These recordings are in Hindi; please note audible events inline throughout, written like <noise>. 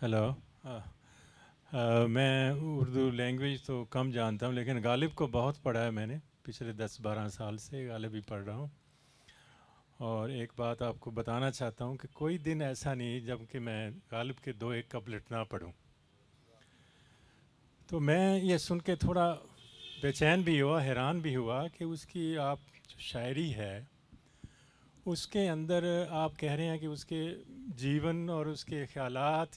हेलो हाँ। हाँ, मैं उर्दू लैंग्वेज तो कम जानता हूँ लेकिन गालिब को बहुत पढ़ा है मैंने पिछले दस बारह साल से गालिब ही पढ़ रहा हूँ और एक बात आपको बताना चाहता हूँ कि कोई दिन ऐसा नहीं जबकि मैं गालिब के दो एक कपलेट ना पढ़ूँ तो मैं ये सुन के थोड़ा बेचैन भी हुआ हैरान भी हुआ कि उसकी आप शायरी है उसके अंदर आप कह रहे हैं कि उसके जीवन और उसके ख्याल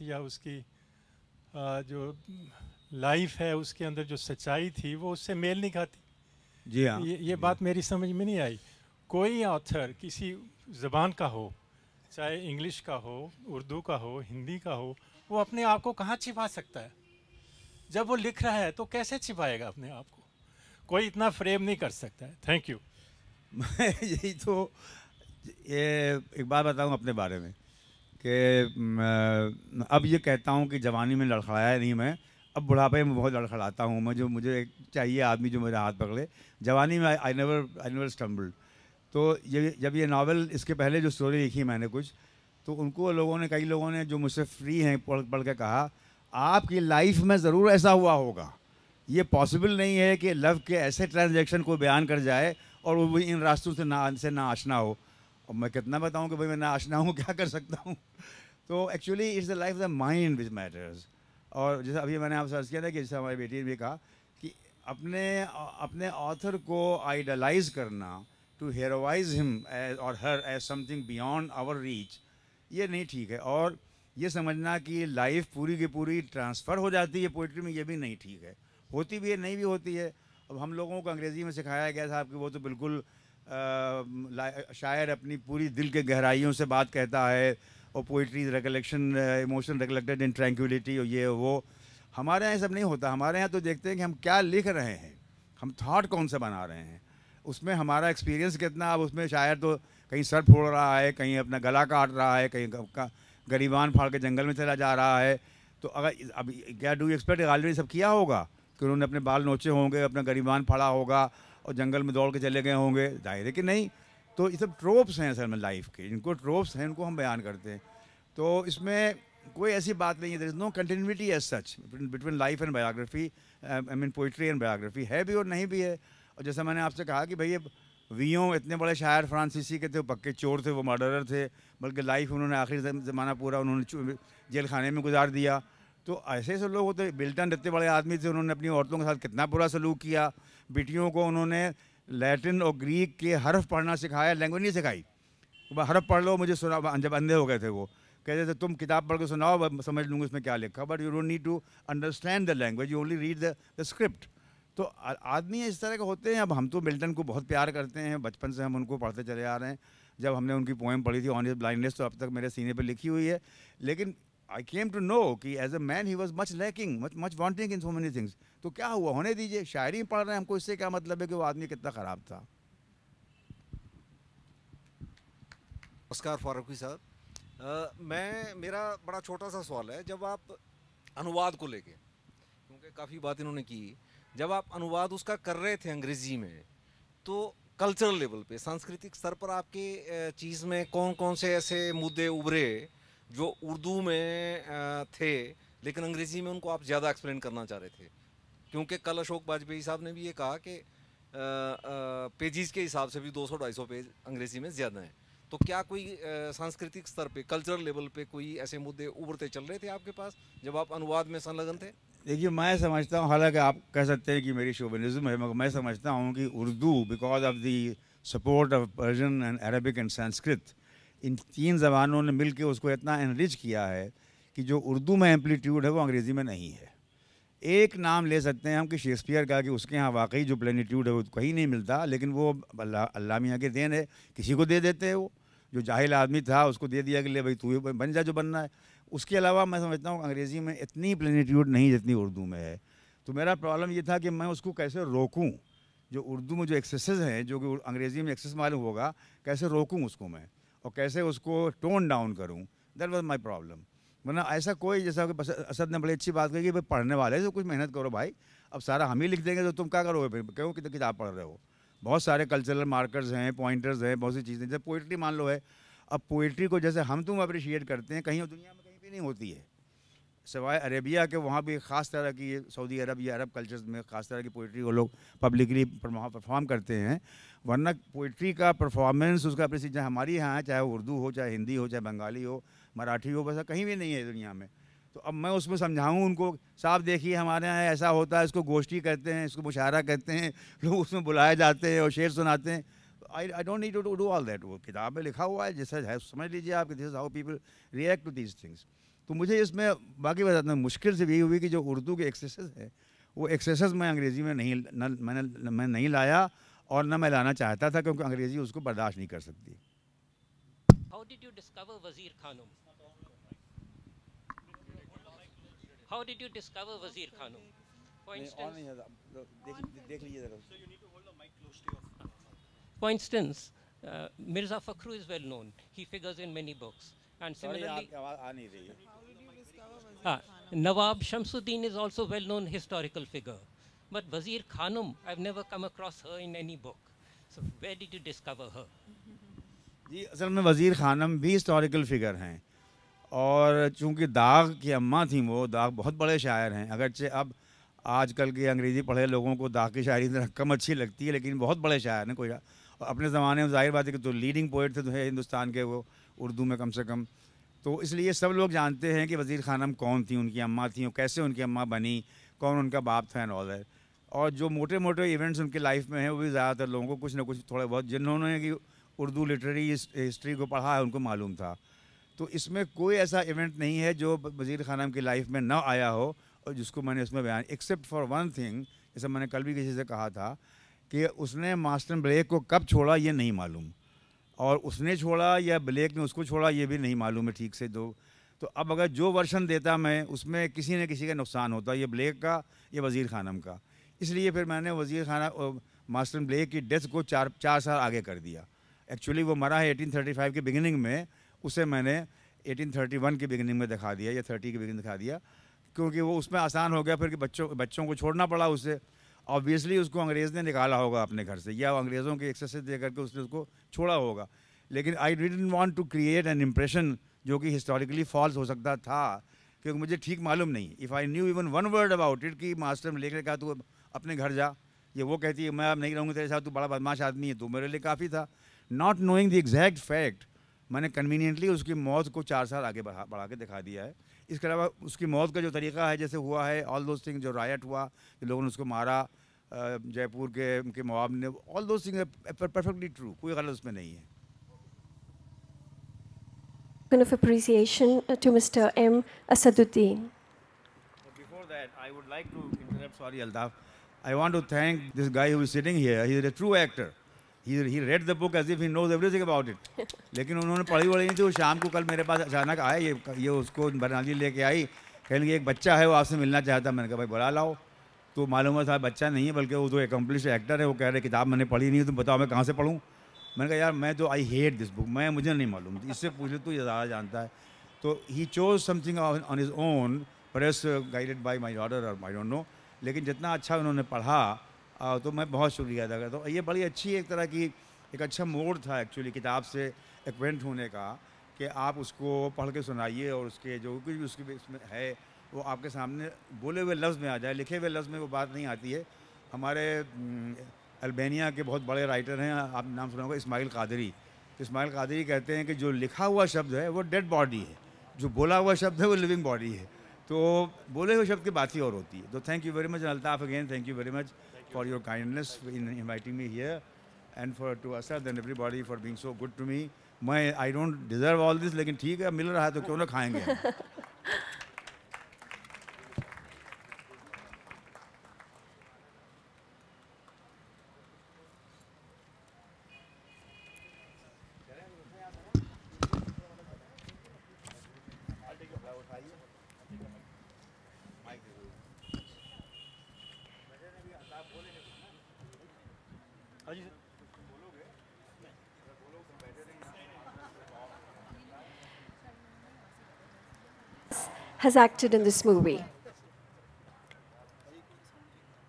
या उसकी जो लाइफ है उसके अंदर जो सच्चाई थी वो उससे मेल नहीं खाती जी हाँ ये, ये बात मेरी समझ में नहीं आई कोई ऑथर किसी ज़बान का हो चाहे इंग्लिश का हो उर्दू का हो हिंदी का हो वो अपने आप को कहाँ छिपा सकता है जब वो लिख रहा है तो कैसे छिपाएगा अपने आप को कोई इतना फ्रेम नहीं कर सकता है थैंक यू मैं <laughs> यही तो ये एक बात बताऊँ अपने बारे में कि अब ये कहता हूँ कि जवानी में लड़खड़ाया नहीं मैं अब बुढ़ापे में बहुत लड़खड़ाता हूँ मैं जो मुझे एक चाहिए आदमी जो मेरा हाथ पकड़े जवानी में I never I never stumbled तो ये जब ये नावल इसके पहले जो स्टोरी लिखी मैंने कुछ तो उनको लोगों ने कई लोगों ने जो मुझसे फ्री हैं पढ़ पढ़ के कहा आपकी लाइफ में ज़रूर ऐसा हुआ होगा ये पॉसिबल नहीं है कि लव के ऐसे ट्रांजेक्शन को बयान कर जाए और वो इन रास्तों से ना से ना आशना हो और मैं कितना बताऊँ कि भाई मैं नाशना हूँ क्या कर सकता हूँ तो actually it's the life the mind which matters और जैसे अभी मैंने आप सर्च किया था कि जैसे हमारी बेटी ने भी कहा कि अपने अपने ऑथर को आइडलाइज करना टू हेरोवाइज हिम एज और her as something beyond our reach ये नहीं ठीक है और ये समझना कि लाइफ पूरी की पूरी ट्रांसफ़र हो जाती है पोइट्री में ये भी नहीं ठीक है होती भी है नहीं भी होती है अब हम लोगों को अंग्रेज़ी में सिखाया गया था आपकी वो तो बिल्कुल शायर अपनी पूरी दिल के गहराइयों से बात कहता है और poetry recollection emotion recollected in tranquillity और ये वो हमारे यहाँ सब नहीं होता हमारे यहाँ तो देखते हैं कि हम क्या लिख रहे हैं हम थाट कौन सा बना रहे हैं उसमें हमारा एक्सपीरियंस कितना अब उसमें शायर तो कहीं सर फोड़ रहा है कहीं अपना गला काट रहा है कहीं गरीबान फाड़ के जंगल में चला जा रहा है तो अगर अब क्या डू एक्सपेक्ट ऑलरेडी सब किया होगा कि उन्होंने अपने बाल नोचे होंगे अपना गरीबान फाड़ा होगा और जंगल में दौड़ के चले गए होंगे जाहिर है कि नहीं तो ये सब ट्रोप्स हैं असल में लाइफ के इनको ट्रोप्स हैं इनको हम बयान करते हैं तो इसमें कोई ऐसी बात नहीं है there is no continuity as such between life and biography I mean poetry and biography है भी और नहीं भी है और जैसा मैंने आपसे कहा कि भई ये वीओ इतने बड़े शायर फ्रांसीसी के थे पक्के चोर थे वो मर्डरर थे बल्कि लाइफ उन्होंने आखिरी ज़माना पूरा उन्होंने जेल खाने में गुजार दिया तो ऐसे ऐसे लोग होते बिल्टन रहते बड़े आदमी थे उन्होंने अपनी औरतों के साथ कितना बुरा सलूक किया बेटियों को उन्होंने लैटिन और ग्रीक के हर्फ पढ़ना सिखाया लैंग्वेज नहीं सिखाई हरफ पढ़ लो मुझे सुना जब अंधे हो गए थे वो कहते थे तुम किताब पढ़ के सुनाओ समझ लूँगी उसमें क्या लिखा but you don't need to understand the language you only read the script तो आदमी इस तरह के होते हैं अब हम तो मिल्टन को बहुत प्यार करते हैं बचपन से हम उनको पढ़ते चले आ रहे हैं जब हमने उनकी पोएम पढ़ी थी ऑन ब्लाइंडनेस तो अब तक मेरे सीने पर लिखी हुई है लेकिन आई केम टू नो कि as a man he was much lacking much much wanting in so many things तो क्या हुआ होने दीजिए शायरी में पढ़ रहे हैं हमको इससे क्या मतलब है कि वो आदमी कितना ख़राब था नमस्कार फारूकी साहब मैं मेरा बड़ा छोटा सा सवाल है जब आप अनुवाद को लेके क्योंकि काफ़ी बात इन्होंने की जब आप अनुवाद उसका कर रहे थे अंग्रेज़ी में तो कल्चरल लेवल पे सांस्कृतिक स्तर पर आपके चीज़ में कौन कौन से ऐसे मुद्दे उभरे जो उर्दू में थे लेकिन अंग्रेज़ी में उनको आप ज़्यादा एक्सप्लेन करना चाह रहे थे क्योंकि कल अशोक वाजपेयी साहब ने भी ये कहा कि पेजेस के हिसाब से भी 200 सौ पेज अंग्रेज़ी में ज़्यादा हैं तो क्या कोई सांस्कृतिक स्तर पे कल्चरल लेवल पे कोई ऐसे मुद्दे उभरते चल रहे थे आपके पास जब आप अनुवाद में संलग्न थे देखिए मैं समझता हूँ हालांकि आप कह सकते हैं कि मेरी शोबनिज्म है मगर मैं समझता हूँ कि Urdu because of the support of Persian and Arabic and Sanskrit इन तीन ज़बानों ने मिल के उसको इतना इनरिच किया है कि जो उर्दू में एम्पलीट्यूड है वो अंग्रेज़ी में नहीं है एक नाम ले सकते हैं हम कि शेक्सपियर का कि उसके यहाँ वाकई जो प्लेनीट्यूड है वो तो कहीं नहीं मिलता लेकिन वो अल्लाह मियाँ के देन है किसी को दे देते हैं वो जो जाहिल आदमी था उसको दे दिया कि ले भाई तू बन जा जो बनना है उसके अलावा मैं समझता हूँ अंग्रेज़ी में इतनी प्लेनीट्यूड नहीं जितनी उर्दू में है तो मेरा प्रॉब्लम ये था कि मैं उसको कैसे रोकूँ जो उर्दू में जो एक्सेसेज हैं जो कि अंग्रेज़ी में एक्सेस मालूम होगा कैसे रोकूँ उसको मैं और कैसे उसको टोन डाउन करूँ देट वॉज माई प्रॉब्लम वरना ऐसा कोई जैसा कि असद ने बड़ी अच्छी बात कही कि भाई पढ़ने वाले तो कुछ मेहनत करो भाई अब सारा हम ही लिख देंगे तो तुम क्या करोगे फिर क्यों कि तो किताब पढ़ रहे हो बहुत सारे कल्चरल मार्कर्स हैं पॉइंटर्स हैं बहुत सी चीज़ें जैसे पोइट्री मान लो है अब पोइट्री को जैसे हम तुम अप्रिशिएट करते हैं कहीं दुनिया में कहीं भी नहीं होती है सिवाय अरेबिया के वहाँ भी ख़ास तरह की सऊदी अरब या अरब कल्चर्स में ख़ास तरह की पोइट्री को लोग पब्लिकली वहाँ परफॉर्म करते हैं वरना पोइट्री का परफॉर्मेंस उसका प्रसिद्ध हमारे यहाँ है चाहे उर्दू हो चाहे हिंदी हो चाहे बंगाली हो मराठी हो वैसा कहीं भी नहीं है दुनिया में तो अब मैं उसमें समझाऊँ उनको साहब देखिए हमारे यहाँ ऐसा होता है इसको गोष्ठी करते हैं इसको मुशारा करते हैं लोग उसमें बुलाए जाते हैं और शेर सुनाते हैं I I don't need to do all that वो किताब में लिखा हुआ है जैसा है समझ लीजिए आप this how people react to these things तो मुझे इसमें बाकी बताता हूँ मुश्किल से यही हुई कि जो उर्दू के एक्सेसेस हैं वो एक्सेसेस मैं अंग्रेज़ी में नहीं न मैंने मैं नहीं लाया और ना मैं लाना चाहता था क्योंकि अंग्रेज़ी उसको बर्दाश्त नहीं कर सकती How did you discover Wazir Khanum? How did you discover Wazir Khanum? For instance, for instance uh, Mirza Fakhru is well known. He figures in many books. And similarly, Ah, Nawab Shamsuddin is also a well-known historical figure. But Wazir Khanum, I've never come across her in any book. So where did you discover her? <laughs> जी असल में वज़ीर खानम भी हिस्टोरिकल फिगर हैं और चूंकि दाग की अम्मा थी वो दाग बहुत बड़े शायर हैं अगरचे अब आजकल के अंग्रेज़ी पढ़े लोगों को दाग की शायरी कम अच्छी लगती है लेकिन बहुत बड़े शायर हैं कोई अपने ज़माने में जाहिर बात है कि तो लीडिंग पोइट थे तो हिंदुस्तान के वो उर्दू में कम से कम तो इसलिए सब लोग जानते हैं कि वज़ीर खानम कौन थी उनकी अम्मा थी और कैसे उनकी अम्मा बनी कौन उनका बाप था एंड ऑल और जो मोटे मोटे इवेंट्स उनके लाइफ में हैं वो भी ज़्यादातर लोगों को कुछ ना कुछ थोड़ा बहुत जिन्होंने कि उर्दू लिटरेरी हिस्ट्री को पढ़ा है उनको मालूम था तो इसमें कोई ऐसा इवेंट नहीं है जो वज़ी खानम की लाइफ में ना आया हो और जिसको मैंने उसमें बयान एक्सेप्ट फॉर वन थिंग जैसे मैंने कल भी किसी से कहा था कि उसने मास्टर ब्रेक को कब छोड़ा ये नहीं मालूम और उसने छोड़ा या ब्लैक ने उसको छोड़ा ये भी नहीं मालूम है ठीक से दो तो अब अगर जो वर्षन देता मैं उसमें किसी न किसी का नुकसान होता ये ब्लैक का या वज़ीर खानम का इसलिए फिर मैंने वज़ीर खाना मास्टर ब्लैक की डेथ को चार चार साल आगे कर दिया एक्चुअली वो मरा है फाइव के बिगिनिंग में उसे मैंने 1831 की बिगिनिंग में दिखा दिया या 30 की बिगिनिंग दिखा दिया क्योंकि वो उसमें आसान हो गया फिर कि बच्चों बच्चों को छोड़ना पड़ा उसे ऑब्वियसली उसको अंग्रेज़ ने निकाला होगा अपने घर से या अंग्रेज़ों के एक्सरसाइज दे करके उसने उसको छोड़ा होगा लेकिन I didn't want to create an impression जो कि हिस्टोरिकली फॉल्स हो सकता था क्योंकि मुझे ठीक मालूम नहीं if I knew even one word about it कि मास्टर ने लेकर कहा तू अपने घर जा ये वो कहती है मैं अब नहीं रहूँगी तेरे साथ तू बड़ा बदमाश आदमी है तो मेरे लिए काफ़ी था not knowing the exact fact मैंने कन्वीनियंटली उसकी मौत को चार साल आगे बढ़ा बढ़ा के दिखा दिया है इसके अलावा उसकी मौत का जो तरीका है जैसे हुआ है ऑल दोज थिंग जो रायट हुआ जो लोगों ने उसको मारा जयपुर के उनके मवाब ने all those thing perfectly true कोई गलत उसमें नहीं है of appreciation to Mr. M. Asaduddin. But before that, I would like to interrupt. Sorry, Altaf. I want to thank this guy who is sitting here. He is a true actor. He read the book as if he knows everything about it लेकिन उन्होंने पढ़ी वढ़ी नहीं थी तो शाम को कल मेरे पास अचानक आए ये ये उसको बनाली लेके आई कहने की एक बच्चा है वो आपसे मिलना चाहता मैंने कहा भाई बुला लाओ तो मालूम है साहब बच्चा नहीं है बल्कि वो तो एकम्पलिश एक्टर है वो कह रहे किताब मैंने पढ़ी नहीं तुम बताओ मैं कहाँ से पढ़ूँ मैंने कहा यार मैं तो आई हेट दिस बुक मैं मुझे नहीं मालूम इससे पूछ तो ये ज़्यादा जानता है तो he chose something on his own press guided by my daughter और माई डोंट नो लेकिन जितना अच्छा उन्होंने पढ़ा आ, तो मैं बहुत शुक्रिया अदा करता हूँ ये बड़ी अच्छी एक तरह की एक अच्छा मोड़ था एक्चुअली किताब से एक्वेंट होने का कि आप उसको पढ़ के सुनाइए और उसके जो कुछ भी उसके इसमें है वो आपके सामने बोले हुए लफ्ज़ में आ जाए लिखे हुए लफ्ज़ में वो बात नहीं आती है हमारे अल्बेनिया के बहुत बड़े राइटर हैं आप नाम सुना होगा इस्माइल कादरी तो इस्माइल कादरी कहते हैं कि जो लिखा हुआ शब्द है वो डेड बॉडी है जो बोला हुआ शब्द है वो लिविंग बॉडी है तो बोले हुए शब्द की बात ही और होती है तो thank you very much Altaf again thank you very much for your kindness in inviting me here and for to us all everybody for being so good to me मैं I don't deserve all this लेकिन ठीक है मिल रहा है तो क्यों ना खाएंगे <laughs> हाँ जी has acted in this movie.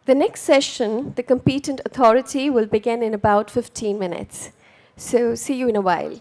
The next session, the competent authority, will begin in about 15 minutes. So see you in a while.